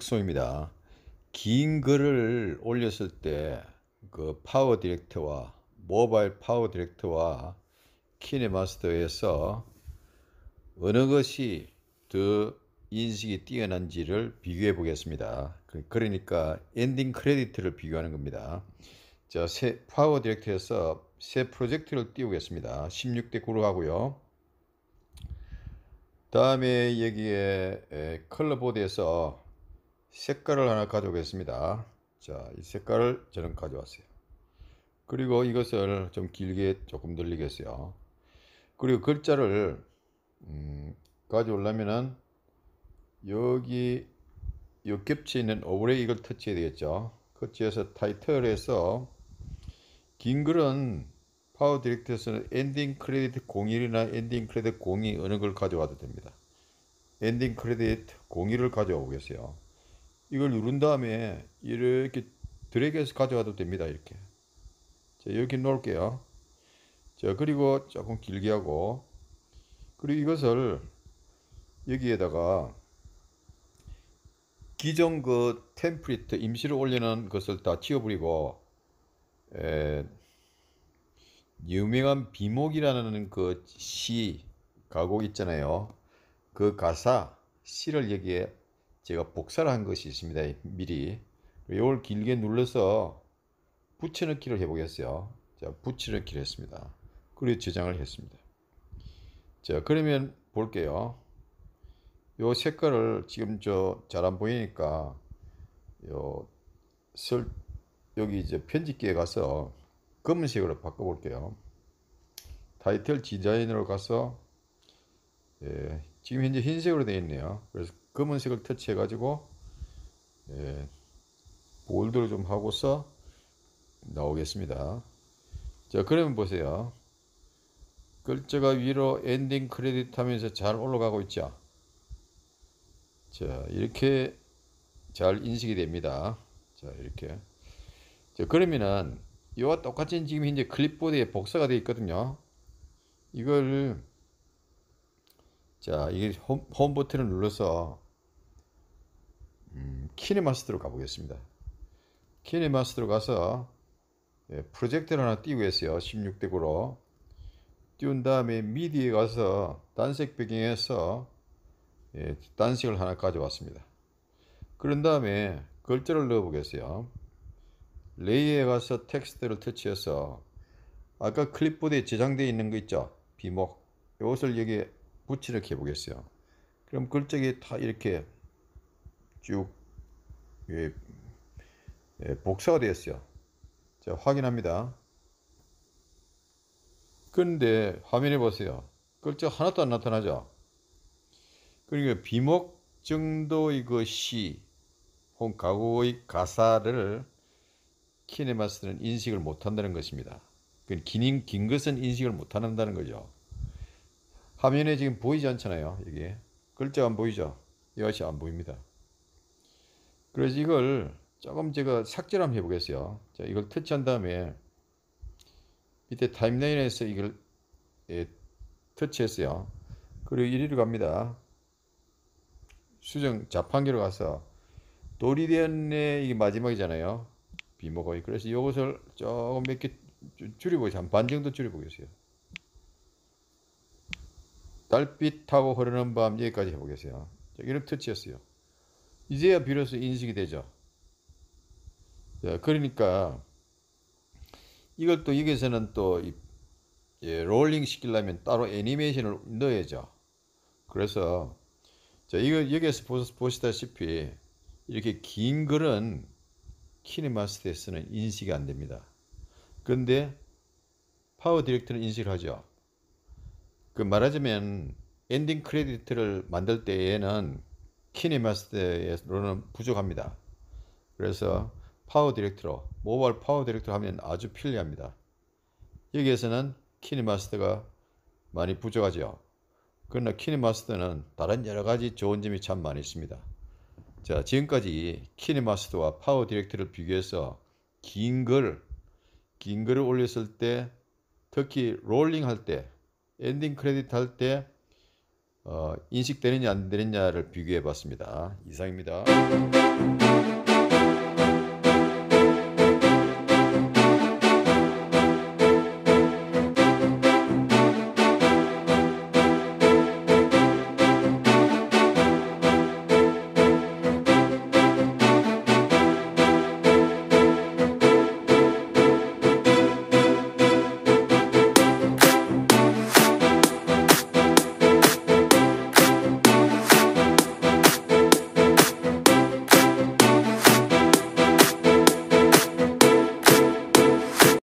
숙소입니다. 긴 글을 올렸을 때 그 파워 디렉터와 모바일 파워 디렉터와 키네마스터에서 어느 것이 더 인식이 뛰어난지를 비교해 보겠습니다. 그, 그러니까 엔딩 크레디트를 비교하는 겁니다. 자, 새 파워 디렉터에서 새 프로젝트를 띄우겠습니다. 16대 9로 하고요. 다음에 여기에 컬러보드에서 색깔을 하나 가져오겠습니다. 자, 이 색깔을 저는 가져왔어요. 그리고 이것을 좀 길게 조금 늘리겠어요. 그리고 글자를 음, 가져오려면은 여기 옆겹치 있는 오브레 이걸 터치해야 되겠죠. 터치해서 타이틀에서 긴 글은 파워 디렉트에서는 엔딩 크레딧 01이나 엔딩 크레딧 02 어느 걸 가져와도 됩니다. 엔딩 크레딧 01을 가져오겠어요 이걸 누른 다음에 이렇게 드래그해서 가져가도 됩니다. 이렇게. 자, 여기 놓을게요. 자, 그리고 조금 길게 하고 그리고 이것을 여기에다가 기존 그 템플릿 임시로 올리는 것을 다지워버리고 에, 유명한 비목이라는 그 시 가곡 있잖아요. 그 가사 시를 여기에 제가 복사를 한 것이 있습니다. 미리 이걸 길게 눌러서 붙여넣기를 해보겠어요. 자, 붙여넣기를 했습니다. 그리고 저장을 했습니다. 자, 그러면 볼게요. 요 색깔을 지금 저 잘 안 보이니까 요 설, 여기 이제 편집기에 가서 검은색으로 바꿔볼게요. 타이틀 디자인으로 가서 예, 지금 현재 흰색으로 되어 있네요. 그래서 검은색을 터치해 가지고 예, 볼드를 좀 하고서 나오겠습니다. 자 그러면 보세요. 글자가 위로 엔딩 크레딧 하면서 잘 올라가고 있죠. 자 이렇게 잘 인식이 됩니다. 자 이렇게 자 그러면은 이와 똑같은 지금 현재 클립보드에 복사가 되어 있거든요. 이걸 자, 이게 홈, 홈 버튼을 눌러서 음, 키네마스터로 가보겠습니다. 키네마스터로 가서 예, 프로젝트를 하나 띄우겠어요. 16대 9로 띄운 다음에 미디에 가서 단색 배경에서 예, 단색을 하나 가져왔습니다. 그런 다음에 글자를 넣어보겠어요. 레이에 가서 텍스트를 터치해서 아까 클립보드에 저장되어 있는 거 있죠? 비목. 이것을 여기 에 우측을 해 보겠어요. 그럼 글자기 다 이렇게 쭉 예, 예, 복사가 되었어요. 제가 확인합니다. 근데 화면에 보세요. 글자 하나도 안 나타나죠. 그러니까 비목 정도의 것이 혹은 가구의 가사를 키네마스는 인식을 못한다는 것입니다. 긴, 긴 것은 인식을 못한다는 거죠. 화면에 지금 보이지 않잖아요. 이게 글자가 안 보이죠. 이것이 안 보입니다. 그래서 이걸 조금 제가 삭제를 한번 해보겠어요. 자, 이걸 터치한 다음에 밑에 타임라인에서 이걸 예, 터치했어요. 그리고 1위로 갑니다. 수정 자판기로 가서 도리디언의 이게 마지막이잖아요. 비모가 그래서 이것을 조금 몇 개줄여보겠습니다반 정도 줄여보겠어요 달빛하고 흐르는 밤 여기까지 해보겠어요. 이런 터치였어요. 이제야 비로소 인식이 되죠. 자, 그러니까 이걸 또 여기서는 또 이, 예, 롤링 시키려면 따로 애니메이션을 넣어야죠. 그래서 자, 이거 여기에서 보시, 다시피 이렇게 긴 글은 키네마스터에서는 인식이 안 됩니다. 근데 파워 디렉터는 인식을 하죠. 그 말하자면 엔딩 크레딧을 만들 때에는 키니마스터로는 부족합니다. 그래서 파워 디렉터로 모바일 파워 디렉터로 하면 아주 편리합니다. 여기에서는 키니마스터가 많이 부족하죠. 그러나 키니마스터는 다른 여러 가지 좋은 점이 참 많이 있습니다. 자, 지금까지 키니마스터와 파워 디렉터를 비교해서 긴 글, 긴 글을 올렸을 때 특히 롤링 할때 엔딩 크레딧 할때 어, 인식되느냐 안 되느냐를 비교해 봤습니다. 이상입니다.